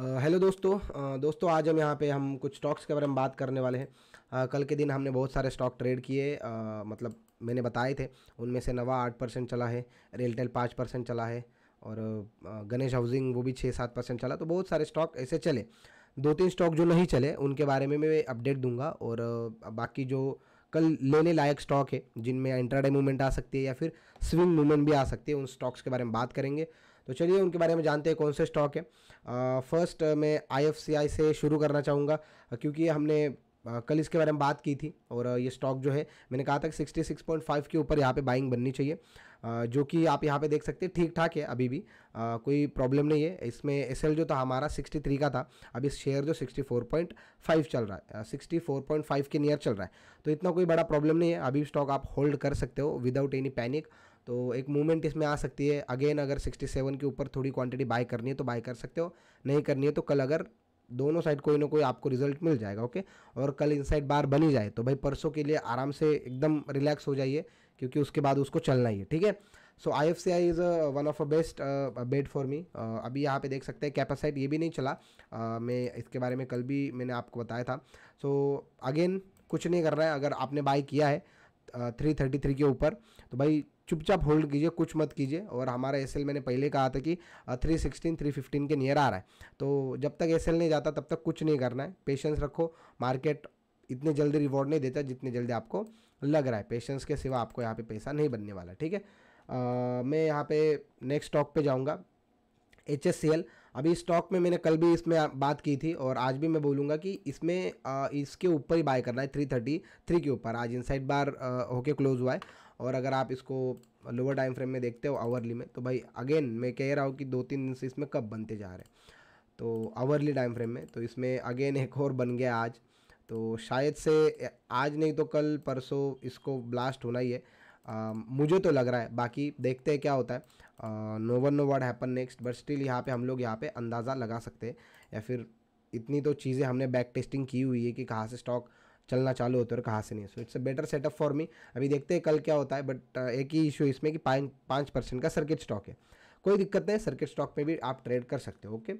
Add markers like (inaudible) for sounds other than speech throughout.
hello uh, दोस्तों uh, दोस्तों आज हम यहाँ पे हम कुछ स्टॉक्स के बारे में बात करने वाले हैं uh, कल के दिन हमने बहुत सारे स्टॉक ट्रेड किए मतलब मैंने बताए थे उनमें से नवा आठ परसेंट चला है रेलटेल पाँच परसेंट चला है और गणेश हाउसिंग वो भी छः सात परसेंट चला तो बहुत सारे स्टॉक ऐसे चले दो तीन स्टॉक जो नहीं चले उनके बारे में मैं अपडेट दूंगा और बाकी जो कल लेने लायक स्टॉक है जिनमें इंट्राडे मूवमेंट आ सकती है या फिर स्विंग मूवमेंट भी आ सकती है उन स्टॉक्स के बारे में बात करेंगे तो चलिए उनके बारे में जानते हैं कौन से स्टॉक है फर्स्ट मैं आई से शुरू करना चाहूँगा क्योंकि हमने कल इसके बारे में बात की थी और ये स्टॉक जो है मैंने कहा था कि 66.5 के ऊपर यहाँ पे बाइंग बननी चाहिए जो कि आप यहाँ पे देख सकते हैं ठीक ठाक है अभी भी कोई प्रॉब्लम नहीं है इसमें एस जो था हमारा 63 का था अब इस शेयर जो 64.5 चल रहा है 64.5 के नियर चल रहा है तो इतना कोई बड़ा प्रॉब्लम नहीं है अभी स्टॉक आप होल्ड कर सकते हो विदाउट एनी पैनिक तो एक मूवमेंट इसमें आ सकती है अगेन अगर 67 के ऊपर थोड़ी क्वांटिटी बाय करनी है तो बाय कर सकते हो नहीं करनी है तो कल अगर दोनों साइड कोई ना कोई आपको रिजल्ट मिल जाएगा ओके और कल इनसाइड बार बनी जाए तो भाई परसों के लिए आराम से एकदम रिलैक्स हो जाइए क्योंकि उसके बाद उसको चलना ही है ठीक है so I F C I is one of a best bet for me अभी यहाँ पे देख सकते हैं कैपासाइट ये भी नहीं चला uh, मैं इसके बारे में कल भी मैंने आपको बताया था सो so, अगेन कुछ नहीं कर रहा है अगर आपने बाई किया है थ्री थर्टी थ्री के ऊपर तो भाई चुपचाप होल्ड कीजिए कुछ मत कीजिए और हमारा एस मैंने पहले कहा था कि थ्री सिक्सटीन थ्री फिफ्टीन के नियर आ रहा है तो जब तक एस नहीं जाता तब तक कुछ नहीं करना है पेशेंस रखो मार्केट इतने जल्दी रिवॉर्ड नहीं देता जितने जल्दी आपको लग रहा है पेशेंस के सिवा आपको यहाँ पे पैसा नहीं बनने वाला ठीक है मैं यहाँ पे नेक्स्ट स्टॉक पे जाऊँगा एच एस सी एल अभी स्टॉक में मैंने कल भी इसमें बात की थी और आज भी मैं बोलूँगा कि इसमें इसके ऊपर ही बाय करना है थ्री थर्टी थ्री के ऊपर आज इनसाइड बार होके क्लोज हुआ है और अगर आप इसको लोअर टाइम फ्रेम में देखते हो आवरली में तो भाई अगेन मैं कह रहा हूँ कि दो तीन दिन से इसमें कब बनते जा रहे हैं तो आवरली टाइम फ्रेम में तो इसमें अगेन एक और बन गया आज तो शायद से आज नहीं तो कल परसों इसको ब्लास्ट होना ही है आ, मुझे तो लग रहा है बाकी देखते हैं क्या होता है no one no word happen next but still यहाँ पे हम लोग यहाँ पे अंदाज़ा लगा सकते हैं या फिर इतनी तो चीज़ें हमने बैक टेस्टिंग की हुई है कि कहाँ से स्टॉक चलना चालू होते और कहाँ से नहीं so it's a better setup for me अभी देखते हैं कल क्या होता है बट uh, एक ही इशू इसमें कि पाँच पाँच परसेंट का सर्किट स्टॉक है कोई दिक्कत नहीं सर्किट स्टॉक में भी आप ट्रेड कर सकते हो okay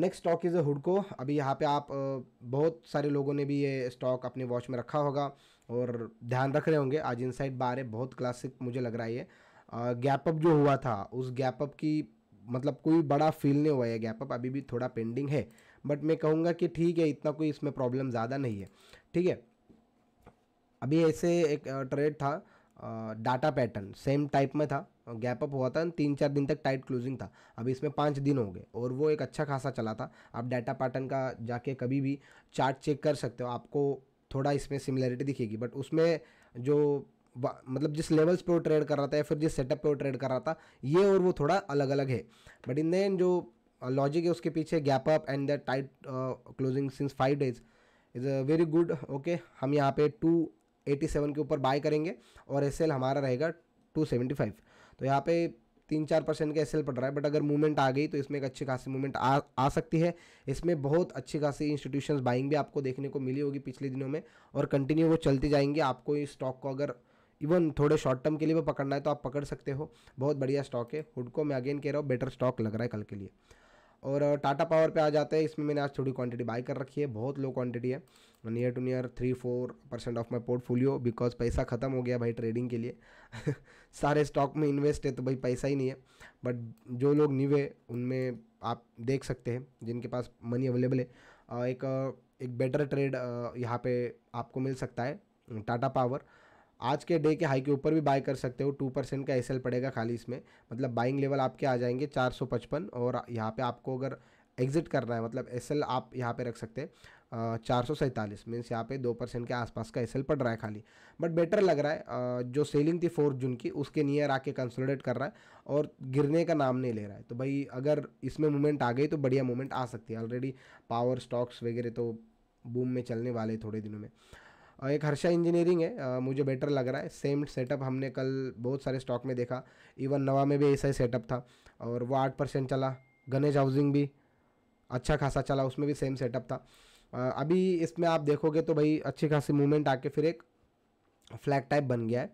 next stock is a हुडको अभी यहाँ पे आप uh, बहुत सारे लोगों ने भी ये स्टॉक अपने वॉच में रखा होगा और ध्यान रख रहे होंगे आज इनसाइड बार है बहुत क्लासिक मुझे लग रहा है ये गैप uh, अप जो हुआ था उस गैप अप की मतलब कोई बड़ा फील नहीं हुआ है गैप अप अभी भी थोड़ा पेंडिंग है बट मैं कहूँगा कि ठीक है इतना कोई इसमें प्रॉब्लम ज़्यादा नहीं है ठीक है अभी ऐसे एक ट्रेड था डाटा पैटर्न सेम टाइप में था गैप अप हुआ था तीन चार दिन तक टाइट क्लोजिंग था अभी इसमें पाँच दिन हो गए और वो एक अच्छा खासा चला था आप डाटा पैटर्न का जाके कभी भी चार्ट चेक कर सकते हो आपको थोड़ा इसमें सिमिलरिटी दिखेगी बट उसमें जो मतलब जिस लेवल्स पे वो ट्रेड कर रहा था या फिर जिस सेटअप पे वो ट्रेड कर रहा था ये और वो थोड़ा अलग अलग है बट इन दैन जो लॉजिक है उसके पीछे gap up and the tight closing since five days is a very good okay हम यहाँ पे टू एटी सेवन के ऊपर बाय करेंगे और एस एल हमारा रहेगा टू सेवेंटी फाइव तो यहाँ पे तीन चार परसेंट का एस एल पड़ रहा है बट अगर मूवमेंट आ गई तो इसमें एक अच्छी खासी मूवमेंट आ आ सकती है इसमें बहुत अच्छी खासी इंस्टीट्यूशंस बाइंग भी आपको देखने को मिली होगी पिछले दिनों में और कंटिन्यू वो चलती जाएंगी आपको इस स्टॉक को अगर इवन थोड़े शॉर्ट टर्म के लिए भी पकड़ना है तो आप पकड़ सकते हो बहुत बढ़िया स्टॉक है हुडको मैं अगेन कह रहा हूँ बेटर स्टॉक लग रहा है कल के लिए और टाटा पावर पे आ जाते हैं इसमें मैंने आज थोड़ी क्वांटिटी बाई कर रखी है बहुत लो क्वांटिटी है near to near three four percent of my portfolio because पैसा ख़त्म हो गया भाई ट्रेडिंग के लिए (laughs) सारे स्टॉक में इन्वेस्ट है तो भाई पैसा ही नहीं है बट जो लोग न्यू है उनमें आप देख सकते हैं जिनके पास मनी अवेलेबल है एक एक बेटर ट्रेड यहाँ पे आपको मिल सकता है टाटा पावर आज के डे के हाई के ऊपर भी बाय कर सकते हो टू परसेंट का एस पड़ेगा खाली इसमें मतलब बाइंग लेवल आपके आ जाएंगे चार सौ पचपन और यहाँ पे आपको अगर एग्जिट करना है मतलब एस आप यहाँ पे रख सकते हैं चार सौ सैंतालीस मीन्स यहाँ पे दो परसेंट के आसपास का एस पड़ रहा है खाली बट बेटर लग रहा है जो सेलिंग थी फोर्थ जून की उसके नियर आके कंसोलिडेट कर रहा है और गिरने का नाम नहीं ले रहा है तो भाई अगर इसमें मूवमेंट आ गई तो बढ़िया मूवमेंट आ सकती है ऑलरेडी पावर स्टॉक्स वगैरह तो बूम में चलने वाले थोड़े दिनों में एक हर्षा इंजीनियरिंग है मुझे बेटर लग रहा है सेम सेटअप हमने कल बहुत सारे स्टॉक में देखा इवन नवा में भी ऐसा ही सेटअप था और वो आठ परसेंट चला गणेश हाउसिंग भी अच्छा खासा चला उसमें भी सेम सेटअप था अभी इसमें आप देखोगे तो भाई अच्छी खासी मूवमेंट आके फिर एक फ्लैग टाइप बन गया है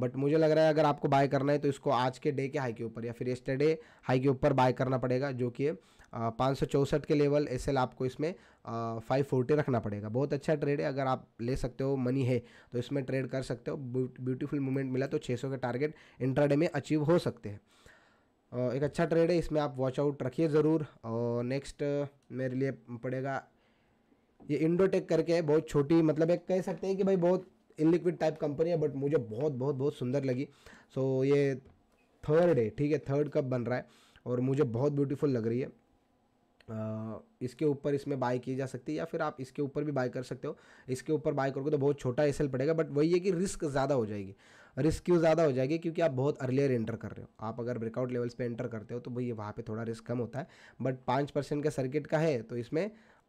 बट मुझे लग रहा है अगर आपको बाय करना है तो इसको आज के डे के हाई के ऊपर या फिर एस्टरडे हाई के ऊपर बाय करना पड़ेगा जो कि पाँच के लेवल एस आपको इसमें फाइव फोर्टी रखना पड़ेगा बहुत अच्छा ट्रेड है अगर आप ले सकते हो मनी है तो इसमें ट्रेड कर सकते हो ब्यूटीफुल मूवमेंट मिला तो 600 के टारगेट इंट्राडे में अचीव हो सकते हैं एक अच्छा ट्रेड है इसमें आप वॉच आउट रखिए ज़रूर और नेक्स्ट मेरे लिए पड़ेगा ये इंडोटेक करके बहुत छोटी मतलब एक कह सकते हैं कि भाई बहुत इनलिक्विड टाइप कंपनी है बट मुझे बहुत बहुत बहुत सुंदर लगी सो ये थर्ड है ठीक है थर्ड कप बन रहा है और मुझे बहुत ब्यूटीफुल लग रही है इसके ऊपर इसमें बाय की जा सकती है या फिर आप इसके ऊपर भी बाय कर सकते हो इसके ऊपर बाय करोगे तो बहुत छोटा एस पड़ेगा बट वही है कि रिस्क ज़्यादा हो जाएगी रिस्क क्यों ज़्यादा हो जाएगी क्योंकि आप बहुत अर्लियर एंटर कर रहे हो आप अगर ब्रेकआउट लेवल्स पे एंटर करते हो तो भैया वहाँ पे थोड़ा रिस्क कम होता है बट पाँच परसेंट का सर्किट का है तो इसमें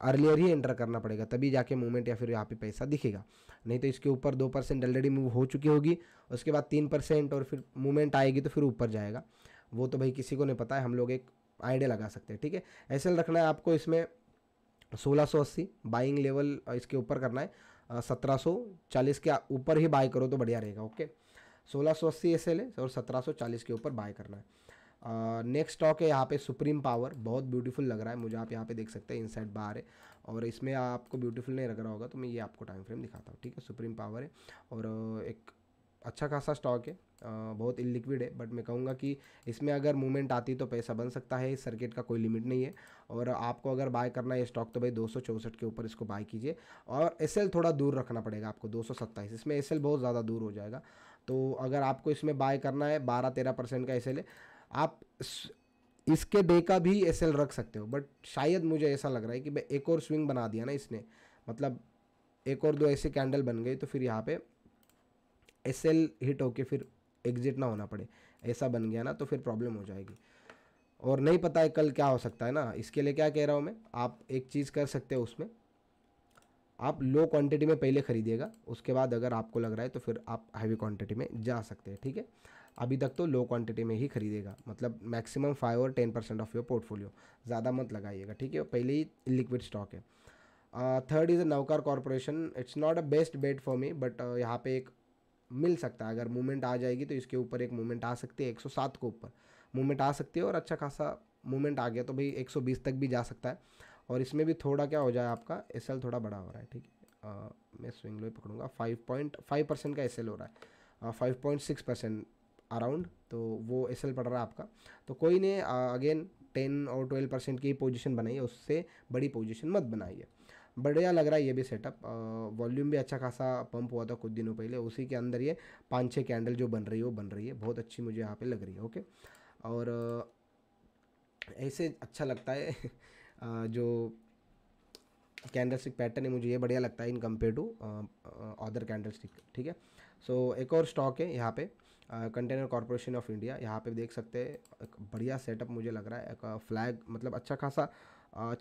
अर्लियर ही एंटर करना पड़ेगा तभी जाके मूवमेंट या फिर यहाँ पे पैसा दिखेगा नहीं तो इसके ऊपर दो परसेंट ऑलरेडी मूव हो चुकी होगी उसके बाद तीन परसेंट और फिर मूवमेंट आएगी तो फिर ऊपर जाएगा वो तो भाई किसी को नहीं पता है हम लोग एक आइडिया लगा सकते हैं ठीक है एस रखना है आपको इसमें सोलह बाइंग लेवल इसके ऊपर करना है सत्रह के ऊपर ही बाय करो तो बढ़िया रहेगा ओके अस्सी एस एल है और 1740 के ऊपर बाय करना है नेक्स्ट स्टॉक है यहाँ पे सुप्रीम पावर बहुत ब्यूटीफुल लग रहा है मुझे आप यहाँ पे देख सकते हैं इनसाइड बाहर है और इसमें आपको ब्यूटीफुल नहीं लग रहा होगा तो मैं ये आपको टाइम फ्रेम दिखाता हूँ ठीक है सुप्रीम पावर है और एक अच्छा खासा स्टॉक है बहुत इलिक्विड है बट मैं कहूँगा कि इसमें अगर मूवमेंट आती तो पैसा बन सकता है इस सर्किट का कोई लिमिट नहीं है और आपको अगर बाय करना है स्टॉक तो भाई दो के ऊपर इसको बाय कीजिए और एस थोड़ा दूर रखना पड़ेगा आपको दो इसमें एस बहुत ज़्यादा दूर हो जाएगा तो अगर आपको इसमें बाय करना है बारह तेरह परसेंट का एस है आप इसके डे का भी एस रख सकते हो बट शायद मुझे ऐसा लग रहा है कि भाई एक और स्विंग बना दिया ना इसने मतलब एक और दो ऐसे कैंडल बन गए तो फिर यहाँ पे एस हिट होके फिर एग्ज़िट ना होना पड़े ऐसा बन गया ना तो फिर प्रॉब्लम हो जाएगी और नहीं पता है कल क्या हो सकता है ना इसके लिए क्या कह रहा हूँ मैं आप एक चीज़ कर सकते हो उसमें आप लो क्वांटिटी में पहले खरीदिएगा उसके बाद अगर आपको लग रहा है तो फिर आप हैवी क्वांटिटी में जा सकते हैं ठीक है अभी तक तो लो क्वांटिटी में ही खरीदेगा मतलब मैक्सिमम फाइव और ten percent of your portfolio ज़्यादा मत लगाइएगा ठीक है पहले ही लिक्विड स्टॉक है third is Navkar corporation it's not a best bet for me but यहाँ पे एक मिल सकता है अगर मूवमेंट आ जाएगी तो इसके ऊपर एक मूवमेंट आ सकती है 107 के ऊपर मूवमेंट आ सकती है और अच्छा खासा मूवमेंट आ गया तो भाई 120 तक भी जा सकता है और इसमें भी थोड़ा क्या हो जाए आपका एस थोड़ा बड़ा हो रहा है ठीक है मैं स्विंग लो पकड़ूंगा फाइव पॉइंट फाइव परसेंट का एस हो रहा है five point six percent around तो वो एस पड़ रहा है आपका तो कोई ने अगेन टेन और ट्वेल्व परसेंट की पोजीशन है उससे बड़ी पोजीशन मत बनाइए बढ़िया लग रहा है ये भी सेटअप वॉल्यूम भी अच्छा खासा पंप हुआ था कुछ दिनों पहले उसी के अंदर ये पाँच छः कैंडल जो बन रही है वो बन रही है बहुत अच्छी मुझे यहाँ पे लग रही है ओके और ऐसे अच्छा लगता है (laughs) जो कैंडल स्टिक पैटर्न है मुझे ये बढ़िया लगता है in compare to other candlestick ठीक है सो so, एक और स्टॉक है यहाँ पे कंटेनर कॉरपोरेशन ऑफ इंडिया यहाँ पे देख सकते हैं बढ़िया सेटअप मुझे लग रहा है एक फ्लैग मतलब अच्छा खासा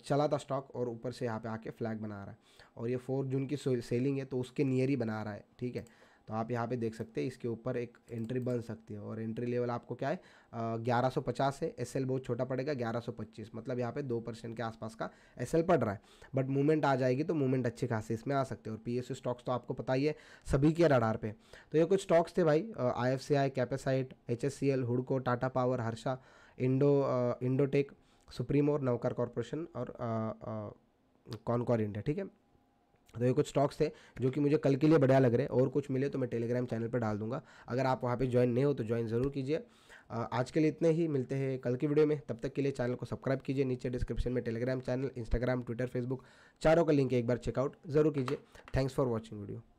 चला था स्टॉक और ऊपर से यहाँ पे आके फ्लैग बना रहा है और ये फोर जून की सेलिंग है तो उसके नियर ही बना रहा है ठीक है तो आप यहाँ पे देख सकते हैं इसके ऊपर एक एंट्री बन सकती है और एंट्री लेवल आपको क्या है ग्यारह सौ पचास है एस एल बहुत छोटा पड़ेगा ग्यारह सौ पच्चीस मतलब यहाँ पे दो परसेंट के आसपास का एस एल पड़ रहा है बट मूवमेंट आ जाएगी तो मूवमेंट अच्छी खासी इसमें आ सकते हैं और पी एस स्टॉक्स तो आपको पता ही है सभी के रडार पे तो ये कुछ स्टॉक्स थे भाई I F C I Capacite H S C L Tata power Harsha Indo Indotech Supreme और नवकार कॉरपोरेशन और कॉनकॉर इंडिया ठीक है तो ये कुछ स्टॉक्स थे जो कि मुझे कल के लिए बढ़िया लग रहे हैं और कुछ मिले तो मैं टेलीग्राम चैनल पर डाल दूंगा अगर आप वहाँ पे ज्वाइन नहीं हो तो ज्वाइन ज़रूर कीजिए आज के लिए इतने ही मिलते हैं कल की वीडियो में तब तक के लिए चैनल को सब्सक्राइब कीजिए नीचे डिस्क्रिप्शन में Telegram channel Instagram Twitter Facebook चारों का लिंक एक बार चेकआउट ज़रूर कीजिए थैंक्स फॉर वॉचिंग वीडियो